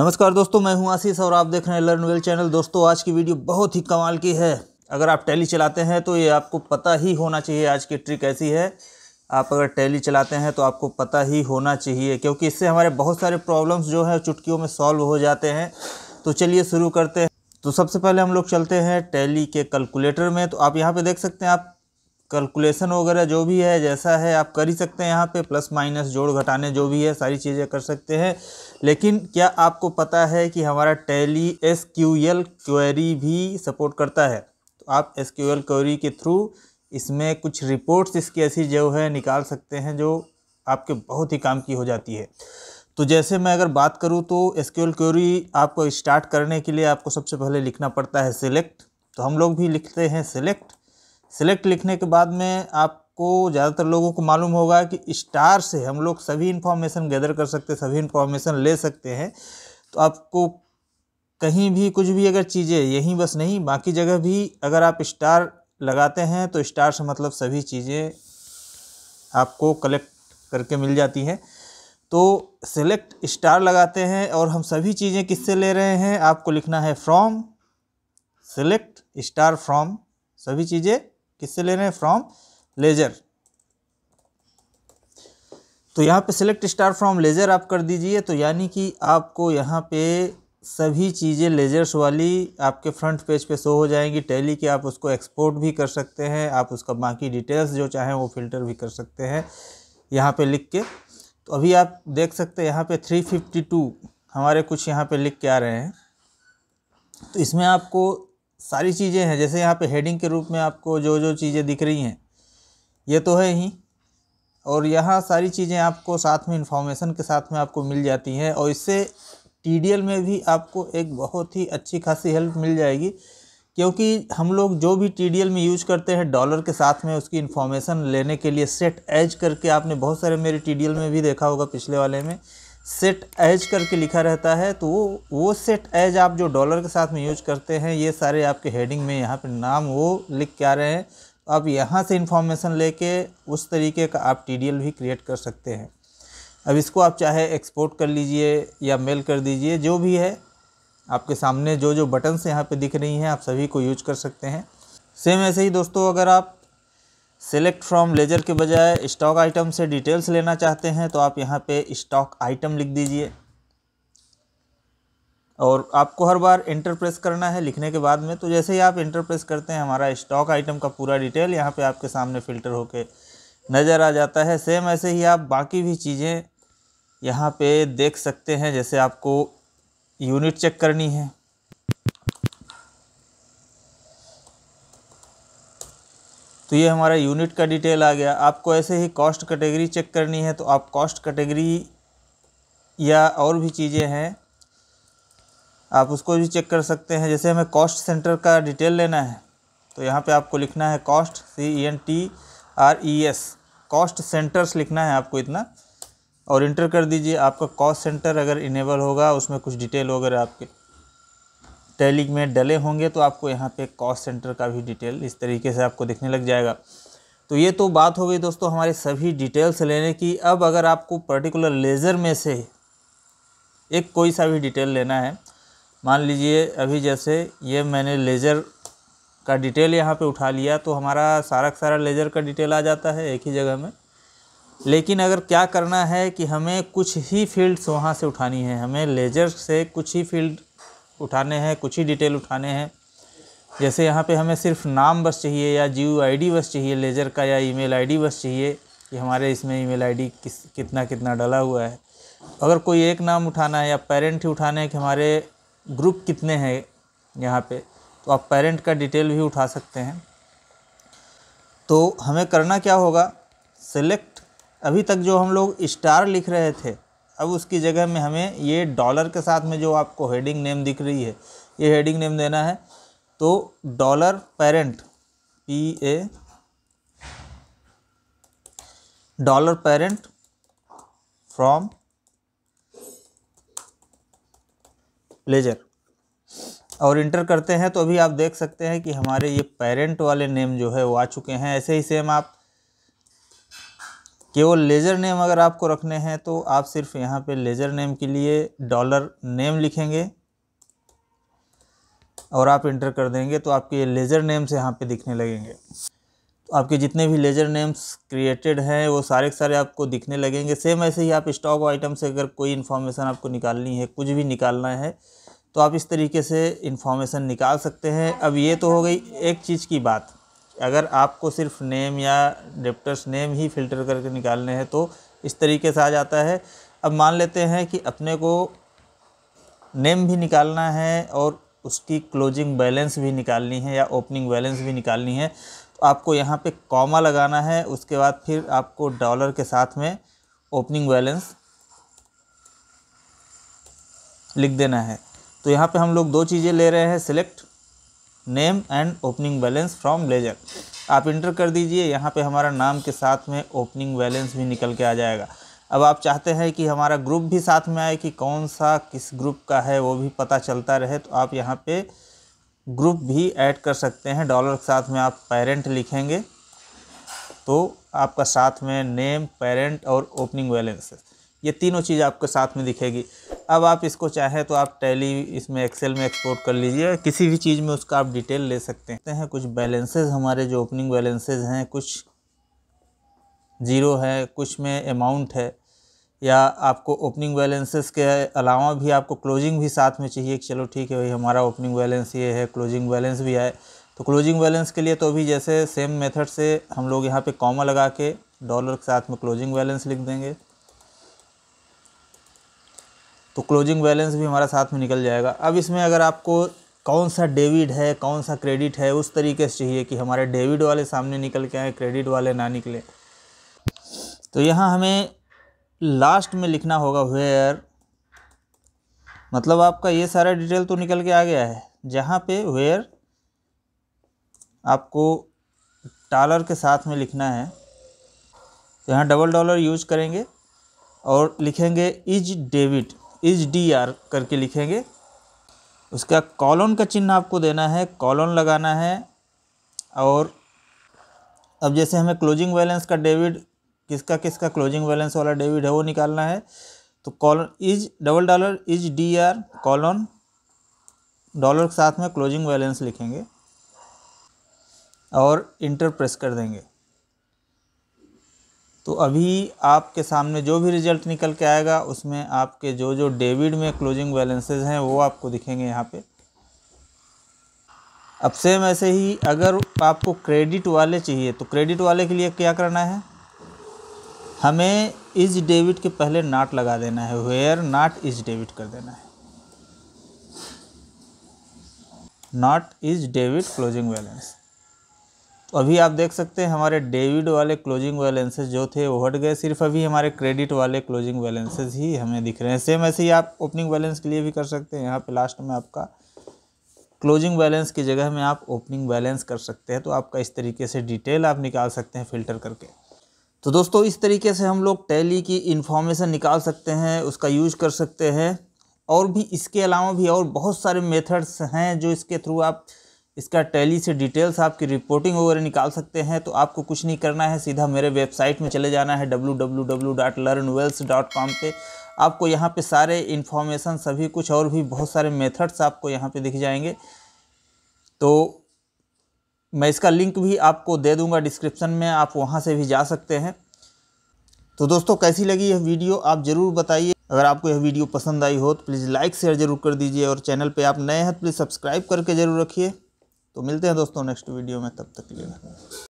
नमस्कार दोस्तों मैं हूं आशीष और आप देख रहे हैं लर्न वेल चैनल दोस्तों आज की वीडियो बहुत ही कमाल की है अगर आप टैली चलाते हैं तो ये आपको पता ही होना चाहिए आज की ट्रिक ऐसी है आप अगर टैली चलाते हैं तो आपको पता ही होना चाहिए क्योंकि इससे हमारे बहुत सारे प्रॉब्लम्स जो हैं चुटकियों में सॉल्व हो जाते हैं तो चलिए शुरू करते हैं तो सबसे पहले हम लोग चलते हैं टैली के कैलकुलेटर में तो आप यहाँ पर देख सकते हैं आप कैलकुलेशन वगैरह जो भी है जैसा है आप कर ही सकते हैं यहाँ पे प्लस माइनस जोड़ घटाने जो भी है सारी चीज़ें कर सकते हैं लेकिन क्या आपको पता है कि हमारा टैली एस क्वेरी भी सपोर्ट करता है तो आप एस क्वेरी के थ्रू इसमें कुछ रिपोर्ट्स इसकी ऐसी जो है निकाल सकते हैं जो आपके बहुत ही काम की हो जाती है तो जैसे मैं अगर बात करूँ तो एस क्वेरी आपको स्टार्ट करने के लिए आपको सबसे पहले लिखना पड़ता है सिलेक्ट तो हम लोग भी लिखते हैं सिलेक्ट सेलेक्ट लिखने के बाद में आपको ज़्यादातर लोगों को मालूम होगा कि स्टार से हम लोग सभी इन्फॉर्मेशन गैदर कर सकते हैं सभी इन्फॉर्मेशन ले सकते हैं तो आपको कहीं भी कुछ भी अगर चीज़ें यहीं बस नहीं बाकी जगह भी अगर आप स्टार लगाते हैं तो स्टार से मतलब सभी चीज़ें आपको कलेक्ट करके मिल जाती हैं तो सेलेक्ट स्टार लगाते हैं और हम सभी चीज़ें किससे ले रहे हैं आपको लिखना है फ्रॉम सेलेक्ट स्टार फ्रॉम सभी चीज़ें किससे ले रहे हैं फ्रॉम लेजर तो यहाँ पे सिलेक्ट स्टार फ्रॉम लेजर आप कर दीजिए तो यानी कि आपको यहाँ पे सभी चीज़ें लेजर्स वाली आपके फ्रंट पेज पे शो हो जाएंगी टैली की आप उसको एक्सपोर्ट भी कर सकते हैं आप उसका बाकी डिटेल्स जो चाहें वो फ़िल्टर भी कर सकते हैं यहाँ पे लिख के तो अभी आप देख सकते हैं यहाँ पे 352 हमारे कुछ यहाँ पे लिख के आ रहे हैं तो इसमें आपको सारी चीज़ें हैं जैसे यहाँ पे हेडिंग के रूप में आपको जो जो चीज़ें दिख रही हैं ये तो है ही और यहाँ सारी चीज़ें आपको साथ में इंफॉर्मेशन के साथ में आपको मिल जाती हैं और इससे टी में भी आपको एक बहुत ही अच्छी खासी हेल्प मिल जाएगी क्योंकि हम लोग जो भी टी में यूज करते हैं डॉलर के साथ में उसकी इन्फॉर्मेशन लेने के लिए सेट एज करके आपने बहुत सारे मेरे टी में भी देखा होगा पिछले वाले में सेट एज करके लिखा रहता है तो वो वो सेट एज आप जो डॉलर के साथ में यूज करते हैं ये सारे आपके हेडिंग में यहाँ पे नाम वो लिख के आ रहे हैं आप यहाँ से इन्फॉर्मेशन लेके उस तरीके का आप टी भी क्रिएट कर सकते हैं अब इसको आप चाहे एक्सपोर्ट कर लीजिए या मेल कर दीजिए जो भी है आपके सामने जो जो बटन्स यहाँ पे दिख रही हैं आप सभी को यूज कर सकते हैं सेम ऐसे ही दोस्तों अगर आप सेलेक्ट फ्रॉम लेजर के बजाय स्टॉक आइटम से डिटेल्स लेना चाहते हैं तो आप यहाँ पे स्टॉक आइटम लिख दीजिए और आपको हर बार इंटर प्रेस करना है लिखने के बाद में तो जैसे ही आप इंटर प्रेस करते हैं हमारा स्टॉक आइटम का पूरा डिटेल यहाँ पे आपके सामने फ़िल्टर होके नज़र आ जाता है सेम ऐसे ही आप बाकी भी चीज़ें यहाँ पे देख सकते हैं जैसे आपको यूनिट चेक करनी है तो ये हमारा यूनिट का डिटेल आ गया आपको ऐसे ही कॉस्ट कैटेगरी चेक करनी है तो आप कॉस्ट कैटेगरी या और भी चीज़ें हैं आप उसको भी चेक कर सकते हैं जैसे हमें कॉस्ट सेंटर का डिटेल लेना है तो यहाँ पे आपको लिखना है cost C E N T R E S cost centres लिखना है आपको इतना और इंटर कर दीजिए आपका कॉस्ट सेंटर अगर इनेबल होगा उसमें कुछ डिटेल वगैरह आपके टैलिंग में डले होंगे तो आपको यहाँ पे कॉस्ट सेंटर का भी डिटेल इस तरीके से आपको दिखने लग जाएगा तो ये तो बात हो गई दोस्तों हमारे सभी डिटेल्स लेने की अब अगर आपको पर्टिकुलर लेज़र में से एक कोई सा भी डिटेल लेना है मान लीजिए अभी जैसे ये मैंने लेज़र का डिटेल यहाँ पे उठा लिया तो हमारा सारा सारा लेज़र का डिटेल आ जाता है एक ही जगह में लेकिन अगर क्या करना है कि हमें कुछ ही फील्ड्स वहाँ से उठानी है हमें लेज़र से कुछ ही फील्ड उठाने हैं कुछ ही डिटेल उठाने हैं जैसे यहाँ पे हमें सिर्फ नाम बस चाहिए या जीव आईडी बस चाहिए लेजर का या ईमेल आईडी बस चाहिए कि हमारे इसमें ईमेल आईडी किस कितना कितना डला हुआ है अगर कोई एक नाम उठाना है या पेरेंट ही उठाने हैं कि हमारे ग्रुप कितने हैं यहाँ पे तो आप पेरेंट का डिटेल भी उठा सकते हैं तो हमें करना क्या होगा सेलेक्ट अभी तक जो हम लोग स्टार लिख रहे थे अब उसकी जगह में हमें ये डॉलर के साथ में जो आपको हेडिंग नेम दिख रही है ये हेडिंग नेम देना है तो dollar parent P A dollar parent from ledger और इंटर करते हैं तो अभी आप देख सकते हैं कि हमारे ये पेरेंट वाले नेम जो है वो आ चुके हैं ऐसे ही सेम आप केवल लेज़र नेम अगर आपको रखने हैं तो आप सिर्फ यहाँ पे लेज़र नेम के लिए डॉलर नेम लिखेंगे और आप इंटर कर देंगे तो आपके लेज़र नेम्स यहाँ पे दिखने लगेंगे तो आपके जितने भी लेज़र नेम्स क्रिएटेड हैं वो सारे के सारे आपको दिखने लगेंगे सेम ऐसे ही आप स्टॉक आइटम से अगर कोई इन्फॉर्मेशन आपको निकालनी है कुछ भी निकालना है तो आप इस तरीके से इन्फॉर्मेशन निकाल सकते हैं अब ये तो हो गई एक चीज़ की बात अगर आपको सिर्फ नेम या डेप्टर्स नेम ही फ़िल्टर करके निकालने हैं तो इस तरीके से आ जाता है अब मान लेते हैं कि अपने को नेम भी निकालना है और उसकी क्लोजिंग बैलेंस भी निकालनी है या ओपनिंग बैलेंस भी निकालनी है तो आपको यहाँ पे कॉमा लगाना है उसके बाद फिर आपको डॉलर के साथ में ओपनिंग बैलेंस लिख देना है तो यहाँ पे हम लोग दो चीज़ें ले रहे हैं select name and opening balance from ledger आप इंटर कर दीजिए यहाँ पे हमारा नाम के साथ में ओपनिंग बैलेंस भी निकल के आ जाएगा अब आप चाहते हैं कि हमारा ग्रुप भी साथ में आए कि कौन सा किस ग्रुप का है वो भी पता चलता रहे तो आप यहाँ पे ग्रुप भी ऐड कर सकते हैं डॉलर के साथ में आप पेरेंट लिखेंगे तो आपका साथ में नेम पेरेंट और ओपनिंग बैलेंस ये तीनों चीज़ आपके साथ में दिखेगी अब आप इसको चाहे तो आप टैली इसमें एक्सेल में एक्सपोर्ट कर लीजिए किसी भी चीज़ में उसका आप डिटेल ले सकते हैं कुछ बैलेंसेज हमारे जो ओपनिंग बैलेंसेज हैं कुछ ज़ीरो है कुछ में अमाउंट है या आपको ओपनिंग बैलेंसेस के अलावा भी आपको क्लोजिंग भी साथ में चाहिए कि चलो ठीक है भाई हमारा ओपनिंग बैलेंस ये है क्लोजिंग बैलेंस भी आए तो क्लोजिंग बैलेंस के लिए तो अभी जैसे सेम मेथड से हम लोग यहाँ पे कॉमा लगा के डॉलर के साथ में क्लोजिंग बैलेंस लिख देंगे तो क्लोजिंग बैलेंस भी हमारा साथ में निकल जाएगा अब इसमें अगर आपको कौन सा डेबिट है कौन सा क्रेडिट है उस तरीके से चाहिए कि हमारे डेबिट वाले सामने निकल के आए क्रेडिट वाले ना निकले तो यहाँ हमें लास्ट में लिखना होगा वेयर मतलब आपका ये सारा डिटेल तो निकल के आ गया है जहाँ पे वेयर आपको डॉलर के साथ में लिखना है तो यहाँ डबल डॉलर यूज करेंगे और लिखेंगे is debit is D R करके लिखेंगे उसका कॉलोन का चिन्ह आपको देना है कॉलोन लगाना है और अब जैसे हमें क्लोजिंग बैलेंस का डेबिट किसका किसका क्लोजिंग बैलेंस वाला डेबिट है वो निकालना है तो colon is double dollar is D R colon dollar के साथ में क्लोजिंग बैलेंस लिखेंगे और इंटर प्रेस कर देंगे तो अभी आपके सामने जो भी रिज़ल्ट निकल के आएगा उसमें आपके जो जो डेबिट में क्लोजिंग बैलेंसेज हैं वो आपको दिखेंगे यहाँ पे अब सेम ऐसे ही अगर आपको क्रेडिट वाले चाहिए तो क्रेडिट वाले के लिए क्या करना है हमें इज डेबिट के पहले नाट लगा देना है वेयर नाट इज डेबिट कर देना है not is debit closing balance तो अभी आप देख सकते हैं हमारे डेबिट वाले क्लोजिंग बैलेंसेज जो थे वो हट गए सिर्फ अभी हमारे क्रेडिट वाले क्लोजिंग बैलेंसेज ही हमें दिख रहे हैं सेम ऐसे ही आप ओपनिंग बैलेंस के लिए भी कर सकते हैं यहाँ पे लास्ट में आपका क्लोजिंग बैलेंस की जगह में आप ओपनिंग बैलेंस कर सकते हैं तो आपका इस तरीके से डिटेल आप निकाल सकते हैं फ़िल्टर करके तो दोस्तों इस तरीके से हम लोग टैली की इन्फॉर्मेशन निकाल सकते हैं उसका यूज कर सकते हैं और भी इसके अलावा भी और बहुत सारे मेथड्स हैं जो इसके थ्रू आप इसका टैली से डिटेल्स आपकी रिपोर्टिंग वगैरह निकाल सकते हैं तो आपको कुछ नहीं करना है सीधा मेरे वेबसाइट में चले जाना है W W W dot learn wells dot com पर आपको यहाँ पे सारे इन्फॉर्मेशन सभी कुछ और भी बहुत सारे मेथड्स आपको यहाँ पे दिख जाएंगे तो मैं इसका लिंक भी आपको दे दूँगा डिस्क्रिप्शन में आप वहाँ से भी जा सकते हैं तो दोस्तों कैसी लगी यह वीडियो आप ज़रूर बताइए अगर आपको यह वीडियो पसंद आई हो तो प्लीज़ लाइक शेयर ज़रूर कर दीजिए और चैनल पे आप नए हैं तो प्लीज़ सब्सक्राइब करके ज़रूर रखिए तो मिलते हैं दोस्तों नेक्स्ट वीडियो में तब तक लिए